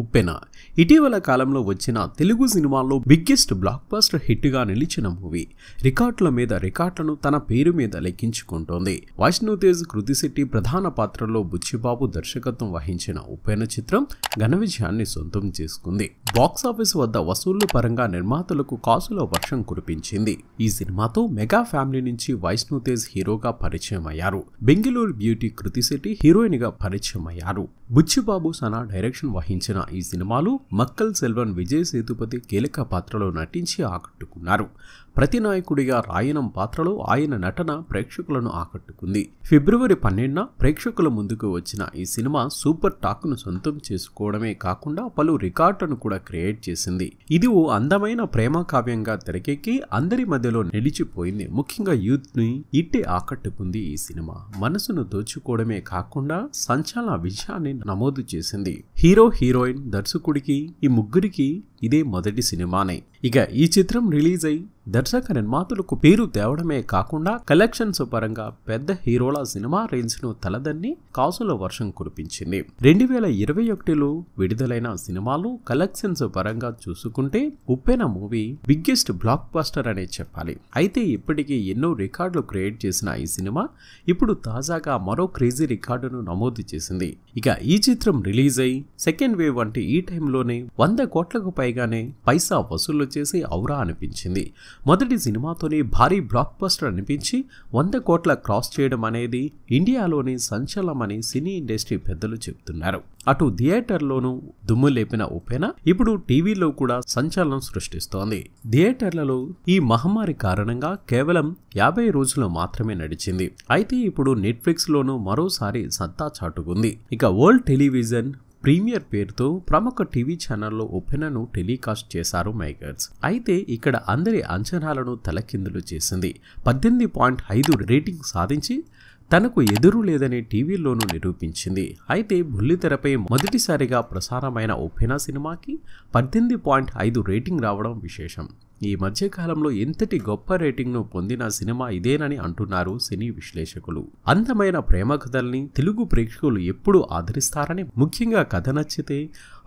ఉప్పెన ఇటీవల కాలంలో వచ్చిన తెలుగు సినిమాల్లో బిగ్గెస్ట్ బ్లాక్ బాస్టర్ హిట్గా నిలిచిన మూవీ రికార్డుల మీద రికార్డులను తన పేరు మీద లెక్కించుకుంటోంది వైష్ణుతేజ్ కృతిశెట్టి ప్రధాన పాత్రలో బుచ్చిబాబు దర్శకత్వం వహించిన ఉప్పెన చిత్రం ఘన విజయాన్ని సొంతం చేసుకుంది బాక్సాఫీస్ వద్ద వసూళ్లు పరంగా నిర్మాతలకు కాసుల వర్షం కురిపించింది ఈ సినిమాతో మెగా ఫ్యామిలీ నుంచి వైష్ణు తేజ్ హీరోగా పరిచయం అయ్యారు బెంగళూరు బ్యూటీ కృతి శెట్టి హీరోయిన్ గా పరిచయం అయ్యారు బుచ్చిబాబు సనా డైరెక్షన్ వహించిన ఈ సినిమాలు మక్కల్ సెల్వన్ విజయ్ సేతుపతి కీలక పాత్రలో నటించి ఆకట్టుకున్నారు ప్రతినాయకుడిగా రాయనం పాత్రలో ఆయన నటన ప్రేక్షకులను ఆకట్టుకుంది ఫిబ్రవరి పన్నెండున ప్రేక్షకుల ముందుకు వచ్చిన ఈ సినిమా సూపర్ టాక్ను సొంతం చేసుకోవడమే కాకుండా పలు రికార్డులను కూడా క్రియేట్ చేసింది ఇది ఓ అందమైన ప్రేమ కావ్యంగా తెరకెక్కి అందరి మధ్యలో నిలిచిపోయింది ముఖ్యంగా యూత్ని ఇట్టి ఆకట్టుకుంది ఈ సినిమా మనసును దోచుకోవడమే కాకుండా సంచలన విషయాన్ని నమోదు చేసింది హీరో హీరోయిన్ దర్శకుడికి ఈ ముగ్గురికి ఇదే మొదటి సినిమానే ఇక ఈ చిత్రం రిలీజ్ అయి దర్శక నిర్మాతలకు పేరు తేవడమే కాకుండా కలెక్షన్స్ పరంగా పెద్ద హీరోల సినిమా రేంజ్ను తలదన్ని కాసుల వర్షం కురిపించింది రెండు వేల ఇరవై ఒకటిలో విడుదలైన సినిమాలు కలెక్షన్స్ పరంగా చూసుకుంటే Uppena movie biggest blockbuster అనే చెప్పాలి అయితే ఇప్పటికీ ఎన్నో రికార్డులు క్రియేట్ చేసిన ఈ సినిమా ఇప్పుడు తాజాగా మరో క్రేజీ రికార్డును నమోదు చేసింది ఇక ఈ చిత్రం రిలీజ్ అయి సెకండ్ వేవ్ వంటి ఈ టైంలోనే వంద కోట్లకు పైగానే పైసా వసూలు వచ్చేసి ఔరా అనిపించింది మొదటి సినిమాతోనే భారీ బ్లాక్ బస్టర్ అనిపించి వంద కోట్ల క్రాస్ చేయడం అనేది ఇండియాలోని అని సినీ ఇండస్ట్రీ పెద్దలు చెబుతున్నారు అటు థియేటర్లోనూ దుమ్ము లేపిన ఉపేన ఇప్పుడు టీవీలో కూడా సంచలనం సృష్టిస్తోంది థియేటర్లలో ఈ మహమ్మారి కారణంగా కేవలం యాభై రోజులు మాత్రమే నడిచింది అయితే ఇప్పుడు నెట్ఫ్లిక్స్లోనూ మరోసారి సత్తా చాటుకుంది ఇక వరల్డ్ టెలివిజన్ ప్రీమియర్ పేరుతో ప్రముఖ టీవీ ఛానల్లో ఉపెనను టెలికాస్ట్ చేశారు మేకర్స్ అయితే ఇక్కడ అందరి అంచనాలను తలకిందులు చేసింది పద్దెనిమిది పాయింట్ ఐదు రేటింగ్ సాధించి తనకు ఎదురు లేదని టీవీలోనూ నిరూపించింది అయితే బుల్లితెరపై మొదటిసారిగా ప్రసారమైన ఓపెనా సినిమాకి పద్దెనిమిది పాయింట్ ఐదు రేటింగ్ రావడం విశేషం ఈ మధ్యకాలంలో ఎంతటి గొప్ప రేటింగ్ను పొందిన సినిమా ఇదేనని అంటున్నారు సినీ విశ్లేషకులు అందమైన ప్రేమ కథల్ని తెలుగు ప్రేక్షకులు ఎప్పుడు ఆదరిస్తారని ముఖ్యంగా కథ నచ్చితే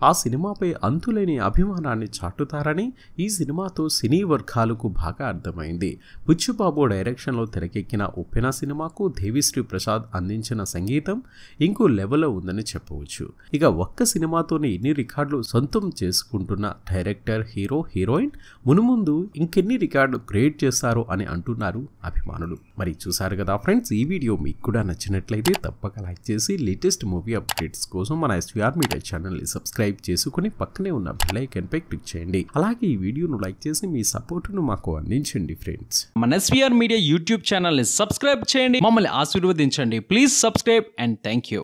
ఆ సినిమాపై అంతులేని అభిమానాన్ని చాటుతారని ఈ సినిమాతో సినీ వర్గాలకు బాగా అర్థమైంది పుచ్చుబాబు డైరెక్షన్లో తెరకెక్కిన ఉప్పెన సినిమాకు దేవిశ్రీ ప్రసాద్ అందించిన సంగీతం ఇంకో లెవెల్లో ఉందని చెప్పవచ్చు ఇక ఒక్క సినిమాతోనే ఇన్ని రికార్డులు సొంతం చేసుకుంటున్న డైరెక్టర్ హీరో హీరోయిన్ మునుముందు ముందు ఇంకెన్ని రికార్డులు క్రియేట్ చేస్తారు అని అంటున్నారు అభిమానులు మరి చూసారు కదా ఫ్రెండ్స్ ఈ వీడియో మీకు కూడా నచ్చినట్లయితే తప్పక లైక్ చేసి లేటెస్ట్ మూవీ అప్డేట్స్ కోసం మన ఎస్వీఆర్ మీడియా ఛానల్ని సబ్స్క్రైబ్ చేసుకుని పక్కనే ఉన్న బెల్లైకన్ పై క్లిక్ చేయండి అలాగే ఈ వీడియోను లైక్ చేసి మీ సపోర్ట్ను మాకు అందించండి ఫ్రెండ్స్ మన ఎస్వీఆర్ మీడియా యూట్యూబ్ ఛానల్ని సబ్స్క్రైబ్ చేయండి మమ్మల్ని ఆశీర్వదించండి please subscribe and thank you